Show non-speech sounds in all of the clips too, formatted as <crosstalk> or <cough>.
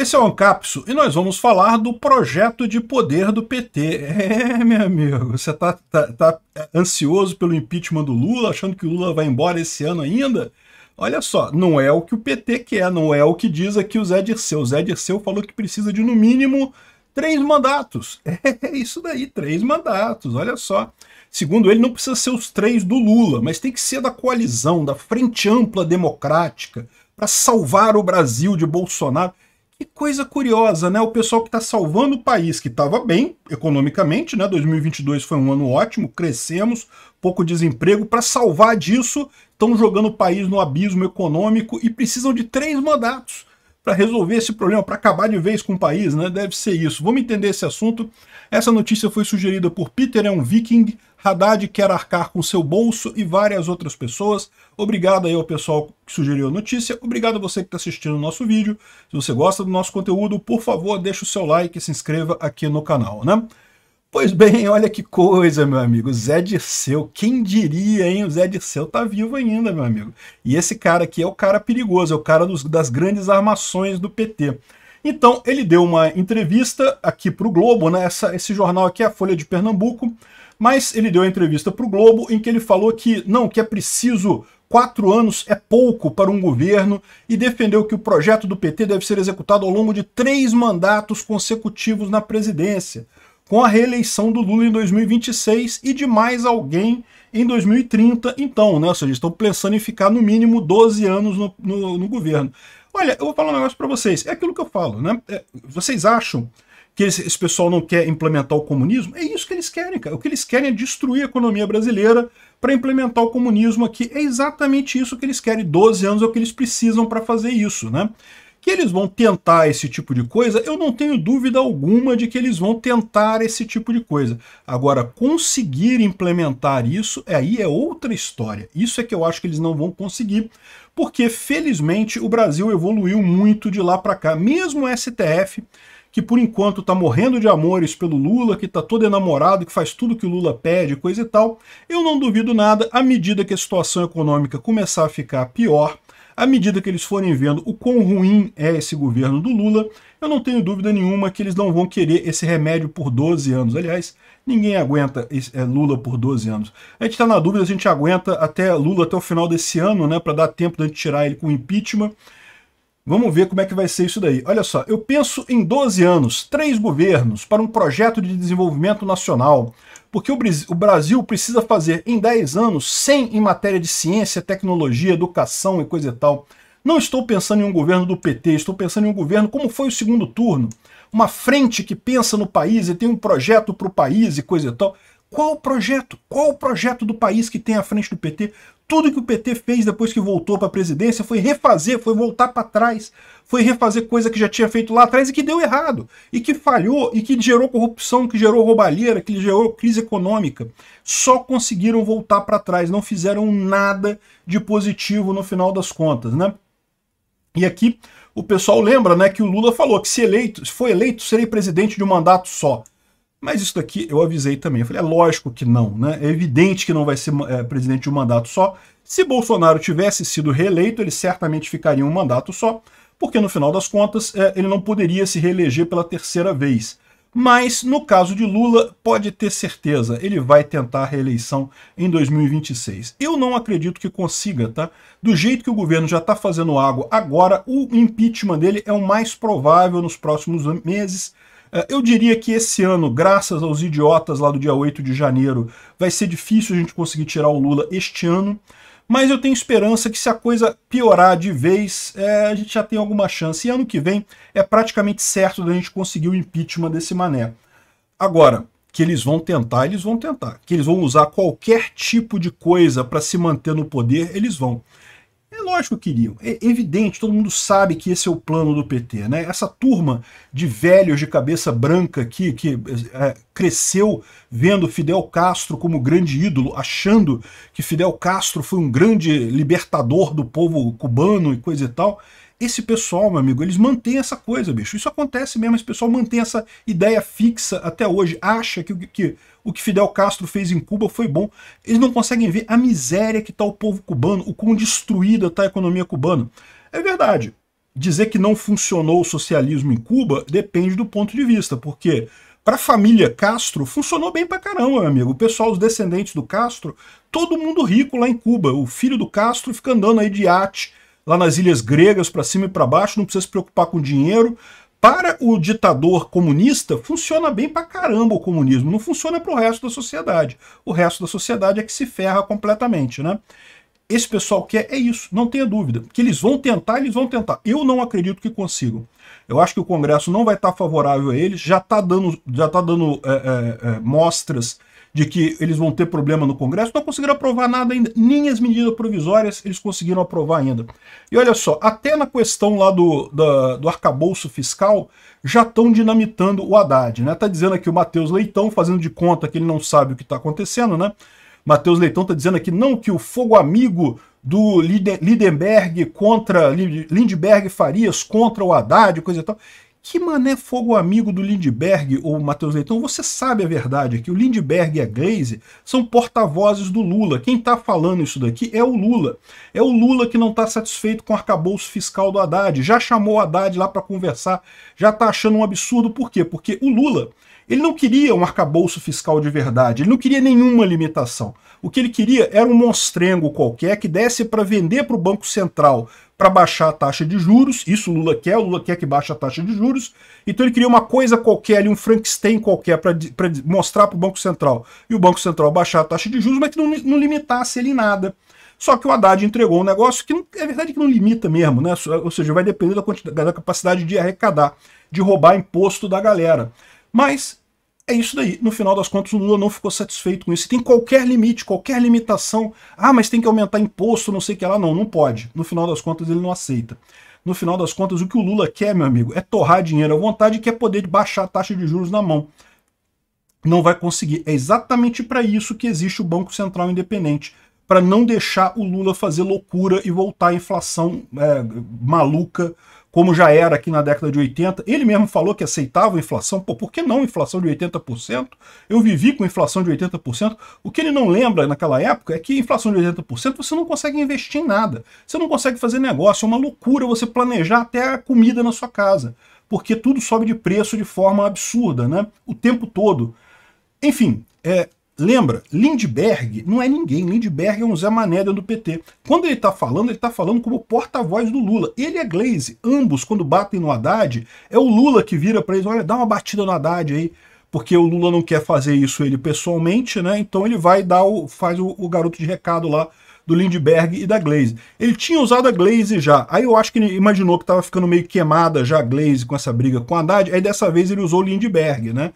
Esse é o Ancapso e nós vamos falar do projeto de poder do PT. É, meu amigo, você tá, tá, tá, ansioso pelo impeachment do Lula, achando que o Lula vai embora esse ano ainda? Olha só, não é o que o PT quer, não é o que diz aqui o Zé Dirceu. O Zé Dirceu falou que precisa de, no mínimo, três mandatos. <laughs> É isso daí, três mandatos, olha só. Segundo ele, não precisa ser os três do Lula, mas tem que ser da coalizão, da frente ampla democrática, para salvar o Brasil de Bolsonaro. E coisa curiosa, né? O pessoal que está salvando o país, que estava bem economicamente, né? 2022 foi um ano ótimo, crescemos, pouco desemprego. Para salvar disso, estão jogando o país no abismo econômico e precisam de três mandatos para resolver esse problema, para acabar de vez com o país, né? Deve ser isso. Vamos entender esse assunto. Essa notícia foi sugerida por Peter é um viking, Haddad quer arcar com seu bolso e várias outras pessoas. Obrigado aí ao pessoal que sugeriu a notícia. Obrigado a você que está assistindo o nosso vídeo. Se você gosta do nosso conteúdo, por favor, deixa o seu like e se inscreva aqui no canal, né? Pois bem, olha que coisa, meu amigo. Zé Dirceu, quem diria, hein? O Zé Dirceu tá vivo ainda, meu amigo. E esse cara aqui é o cara perigoso, é o cara dos, das grandes armações do PT. Então, ele deu uma entrevista aqui para o Globo, né? Essa, esse jornal aqui é a Folha de Pernambuco, mas ele deu uma entrevista para o Globo em que ele falou que não, que é preciso quatro anos é pouco para um governo e defendeu que o projeto do PT deve ser executado ao longo de três mandatos consecutivos na presidência com a reeleição do Lula em 2026 e de mais alguém em 2030, então, né? Ou seja, estão pensando em ficar no mínimo 12 anos no, no, no governo. Olha, eu vou falar um negócio para vocês. É aquilo que eu falo, né? É, vocês acham que esse, esse, pessoal não quer implementar o comunismo? É isso que eles querem, cara. O que eles querem é destruir a economia brasileira para implementar o comunismo aqui. É exatamente isso que eles querem. 12 anos é o que eles precisam para fazer isso, né? Que eles vão tentar esse tipo de coisa, eu não tenho dúvida alguma de que eles vão tentar esse tipo de coisa. Agora, conseguir implementar isso, aí é outra história. Isso é que eu acho que eles não vão conseguir, porque felizmente o Brasil evoluiu muito de lá para cá. Mesmo o STF, que por enquanto está morrendo de amores pelo Lula, que está todo enamorado, que faz tudo que o Lula pede, coisa e tal, eu não duvido nada, à medida que a situação econômica começar a ficar pior, à medida que eles forem vendo o quão ruim é esse governo do Lula, eu não tenho dúvida nenhuma que eles não vão querer esse remédio por 12 anos. Aliás, ninguém aguenta é, Lula por 12 anos. A gente está na dúvida se a gente aguenta até Lula até o final desse ano, né, para dar tempo de tirar ele com impeachment. Vamos ver como é que vai ser isso daí. Olha só, eu penso em 12 anos, três governos, para um projeto de desenvolvimento nacional, porque o Brasil precisa fazer em 10 anos 100 em matéria de ciência, tecnologia, educação e coisa e tal. Não estou pensando em um governo do PT, estou pensando em um governo como foi o segundo turno. Uma frente que pensa no país e tem um projeto para o país e coisa e tal. Qual o projeto? Qual o projeto do país que tem à frente do PT? tudo que o PT fez depois que voltou para a presidência foi refazer, foi voltar para trás, foi refazer coisa que já tinha feito lá atrás e que deu errado, e que falhou, e que gerou corrupção, que gerou roubalheira, que gerou crise econômica. Só conseguiram voltar para trás, não fizeram nada de positivo no final das contas, né? E aqui o pessoal lembra, né, que o Lula falou que se eleito, se for eleito, serei presidente de um mandato só. Mas isso daqui eu avisei também. Eu falei, é lógico que não, né? É evidente que não vai ser é, presidente de um mandato só. Se Bolsonaro tivesse sido reeleito, ele certamente ficaria um mandato só, porque no final das contas é, ele não poderia se reeleger pela terceira vez. Mas no caso de Lula, pode ter certeza, ele vai tentar a reeleição em 2026. Eu não acredito que consiga, tá? Do jeito que o governo já está fazendo água agora, o impeachment dele é o mais provável nos próximos meses. Eh, eu diria que esse ano, graças aos idiotas lá do dia 8 de janeiro, vai ser difícil a gente conseguir tirar o Lula este ano, mas eu tenho esperança que se a coisa piorar de vez, é, a gente já tem alguma chance. E ano que vem é praticamente certo da gente conseguir o impeachment desse mané. Agora, que eles vão tentar, eles vão tentar. Que eles vão usar qualquer tipo de coisa para se manter no poder, eles vão. É lógico que iriam, é evidente, todo mundo sabe que esse é o plano do PT. Né? Essa turma de velhos de cabeça branca aqui, que é, cresceu vendo Fidel Castro como grande ídolo, achando que Fidel Castro foi um grande libertador do povo cubano e coisa e tal, esse pessoal, meu amigo, eles mantêm essa coisa, bicho. Isso acontece mesmo, esse pessoal mantém essa ideia fixa até hoje, acha que, que o que Fidel Castro fez em Cuba foi bom. Eles não conseguem ver a miséria que está o povo cubano, o quão destruída está a economia cubana. É verdade. Dizer que não funcionou o socialismo em Cuba depende do ponto de vista, porque para a família Castro funcionou bem para caramba, meu amigo. O pessoal, os descendentes do Castro, todo mundo rico lá em Cuba. O filho do Castro fica andando aí de iate lá nas ilhas gregas, para cima e para baixo, não precisa se preocupar com dinheiro. Para o ditador comunista, funciona bem para caramba o comunismo, não funciona para o resto da sociedade. O resto da sociedade é que se ferra completamente, né? Esse pessoal quer é, é isso, não tenha dúvida. Que eles vão tentar, eles vão tentar. Eu não acredito que consigam. Eu acho que o Congresso não vai estar favorável a eles, já está dando, já tá dando é, é, é, mostras de que eles vão ter problema no Congresso, não conseguiram aprovar nada ainda, nem as medidas provisórias eles conseguiram aprovar ainda. E olha só, até na questão lá do, da, do arcabouço fiscal, já estão dinamitando o Haddad, né? Tá dizendo aqui o Matheus Leitão, fazendo de conta que ele não sabe o que está acontecendo, né? Matheus Leitão tá dizendo aqui, não, que o fogo amigo do Lindenberg contra Lindbergh Farias contra o Haddad, coisa e tal. Que mané fogo amigo do Lindbergh ou Matheus Leitão, você sabe a verdade, que o Lindbergh e a Glaze são porta-vozes do Lula. Quem está falando isso daqui é o Lula. É o Lula que não está satisfeito com o arcabouço fiscal do Haddad. Já chamou o Haddad lá para conversar, já está achando um absurdo. Por quê? Porque o Lula ele não queria um arcabouço fiscal de verdade, ele não queria nenhuma limitação. O que ele queria era um monstrengo qualquer que desse para vender para o Banco Central para baixar a taxa de juros. Isso o Lula quer, o Lula quer que baixe a taxa de juros. Então ele queria uma coisa qualquer ali, um Frankenstein qualquer para mostrar para o Banco Central. E o Banco Central baixar a taxa de juros, mas que não, não limitasse ele em nada. Só que o Haddad entregou um negócio que não, é verdade que não limita mesmo, né? Ou seja, vai depender da, da capacidade de arrecadar, de roubar imposto da galera. Mas é isso daí. No final das contas, o Lula não ficou satisfeito com isso. Tem qualquer limite, qualquer limitação. Ah, mas tem que aumentar imposto, não sei o que lá. Não, não pode. No final das contas, ele não aceita. No final das contas, o que o Lula quer, meu amigo, é torrar dinheiro à vontade e quer é poder baixar a taxa de juros na mão. Não vai conseguir. É exatamente para isso que existe o Banco Central Independente para não deixar o Lula fazer loucura e voltar à inflação é, maluca como já era aqui na década de 80. Ele mesmo falou que aceitava inflação. Pô, por que não inflação de 80%? Eu vivi com inflação de 80%. O que ele não lembra naquela época é que inflação de 80% você não consegue investir em nada. Você não consegue fazer negócio. É uma loucura você planejar até a comida na sua casa. Porque tudo sobe de preço de forma absurda, né? O tempo todo. Enfim, é, Lembra, Lindbergh não é ninguém. Lindbergh é um Zé Mané do PT. Quando ele está falando, ele está falando como porta-voz do Lula. Ele é Glaze. Ambos, quando batem no Haddad, é o Lula que vira para eles, olha, dá uma batida no Haddad aí, porque o Lula não quer fazer isso ele pessoalmente, né? Então ele vai dar o, faz o, o garoto de recado lá do Lindbergh e da Glaze. Ele tinha usado a Glaze já, aí eu acho que ele imaginou que estava ficando meio queimada já a Glaze com essa briga com o Haddad, aí dessa vez ele usou o Lindbergh, né?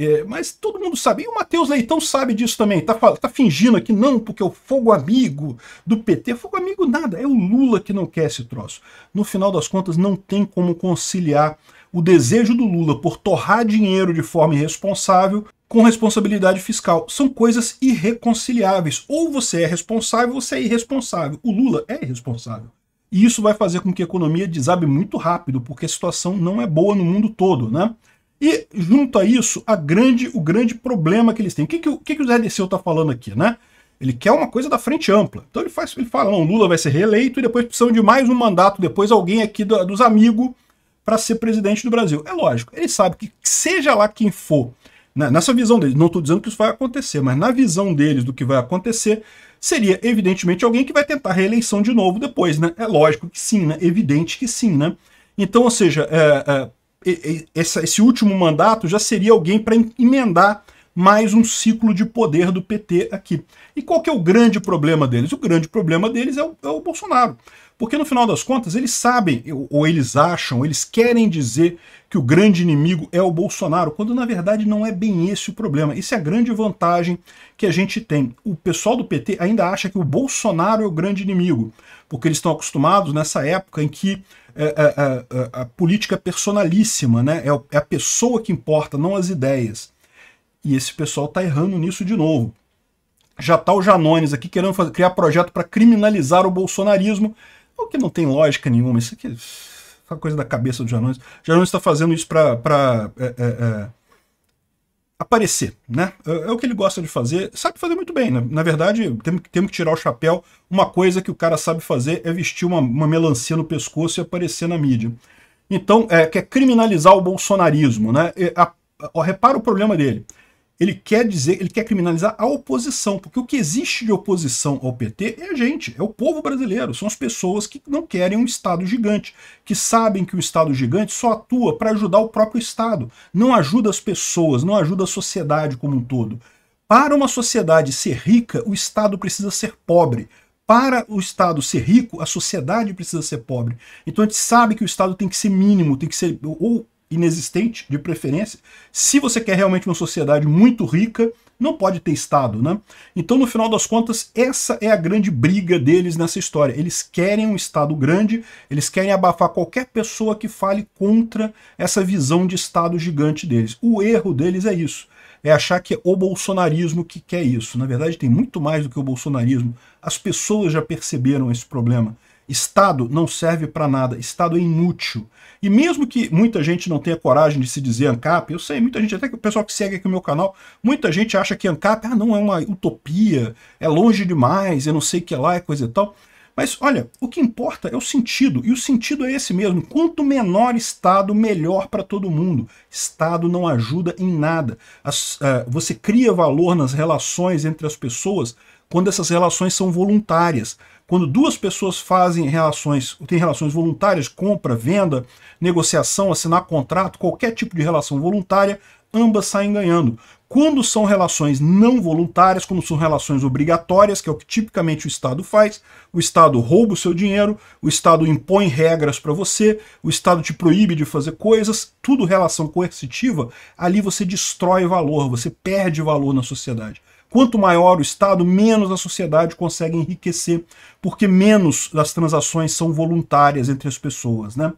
É, mas todo mundo sabe, e o Matheus Leitão sabe disso também, tá, tá fingindo aqui não, porque é o fogo amigo do PT, fogo amigo nada, é o Lula que não quer esse troço. No final das contas, não tem como conciliar o desejo do Lula por torrar dinheiro de forma irresponsável com responsabilidade fiscal. São coisas irreconciliáveis. Ou você é responsável ou você é irresponsável. O Lula é irresponsável. E isso vai fazer com que a economia desabe muito rápido, porque a situação não é boa no mundo todo, né? E junto a isso, a grande, o grande problema que eles têm. O que, que, o, que, que o Zé Desseu está falando aqui, né? Ele quer uma coisa da frente ampla. Então ele faz, ele fala, não, Lula vai ser reeleito e depois precisam de mais um mandato, depois alguém aqui do, dos amigos para ser presidente do Brasil. É lógico, ele sabe que seja lá quem for, né, nessa visão deles, não estou dizendo que isso vai acontecer, mas na visão deles do que vai acontecer, seria evidentemente alguém que vai tentar reeleição de novo depois, né? É lógico que sim, né? Evidente que sim, né? Então, ou seja, é, é, esse último mandato já seria alguém para emendar mais um ciclo de poder do PT aqui. E qual que é o grande problema deles? O grande problema deles é o, é o Bolsonaro. Porque no final das contas eles sabem, ou eles acham, eles querem dizer que o grande inimigo é o Bolsonaro, quando na verdade não é bem esse o problema. Isso é a grande vantagem que a gente tem. O pessoal do PT ainda acha que o Bolsonaro é o grande inimigo, porque eles estão acostumados nessa época em que a, é, a, é, é, a, política personalíssima, né? é a pessoa que importa, não as ideias. E esse pessoal está errando nisso de novo. Já está o Janones aqui querendo fazer, criar projeto para criminalizar o bolsonarismo, o que não tem lógica nenhuma. Isso aqui é coisa da cabeça do Janones. O Janones está fazendo isso para aparecer, né? É, é o que ele gosta de fazer, sabe fazer muito bem. Né? Na verdade, temos, que tirar o chapéu. Uma coisa que o cara sabe fazer é vestir uma, uma melancia no pescoço e aparecer na mídia. Então, é, quer é criminalizar o bolsonarismo, né? E, a, a, repara o problema dele ele quer dizer, ele quer criminalizar a oposição, porque o que existe de oposição ao PT é a gente, é o povo brasileiro, são as pessoas que não querem um Estado gigante, que sabem que o Estado gigante só atua para ajudar o próprio Estado, não ajuda as pessoas, não ajuda a sociedade como um todo. Para uma sociedade ser rica, o Estado precisa ser pobre. Para o Estado ser rico, a sociedade precisa ser pobre. Então a gente sabe que o Estado tem que ser mínimo, tem que ser ou inexistente, de preferência. Se você quer realmente uma sociedade muito rica, não pode ter Estado, né? Então, no final das contas, essa é a grande briga deles nessa história. Eles querem um Estado grande, eles querem abafar qualquer pessoa que fale contra essa visão de Estado gigante deles. O erro deles é isso. É achar que é o bolsonarismo que quer isso. Na verdade, tem muito mais do que o bolsonarismo. As pessoas já perceberam esse problema. Estado não serve para nada, Estado é inútil. E mesmo que muita gente não tenha coragem de se dizer ANCAP, eu sei, muita gente, até que o pessoal que segue aqui o meu canal, muita gente acha que ANCAP ah, não é uma utopia, é longe demais, eu é não sei o que lá, é coisa e tal. Mas olha, o que importa é o sentido, e o sentido é esse mesmo. Quanto menor Estado, melhor para todo mundo. Estado não ajuda em nada. As, uh, você cria valor nas relações entre as pessoas quando essas relações são voluntárias. Quando duas pessoas fazem relações, têm relações voluntárias, compra, venda, negociação, assinar contrato, qualquer tipo de relação voluntária, ambas saem ganhando. Quando são relações não voluntárias, como são relações obrigatórias, que é o que tipicamente o Estado faz, o Estado rouba o seu dinheiro, o Estado impõe regras para você, o Estado te proíbe de fazer coisas, tudo relação coercitiva, ali você destrói valor, você perde valor na sociedade. Quanto maior o Estado, menos a sociedade consegue enriquecer, porque menos as transações são voluntárias entre as pessoas. Né?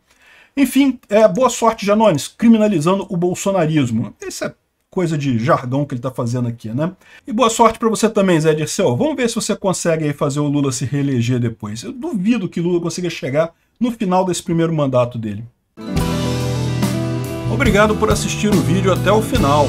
Enfim, é, boa sorte, Janones, criminalizando o bolsonarismo. Isso é coisa de jargão que ele está fazendo aqui, né? E boa sorte para você também, Zé Dirceu. Vamos ver se você consegue fazer o Lula se reeleger depois. Eu duvido que Lula consiga chegar no final desse primeiro mandato dele. Obrigado por assistir o vídeo até o final.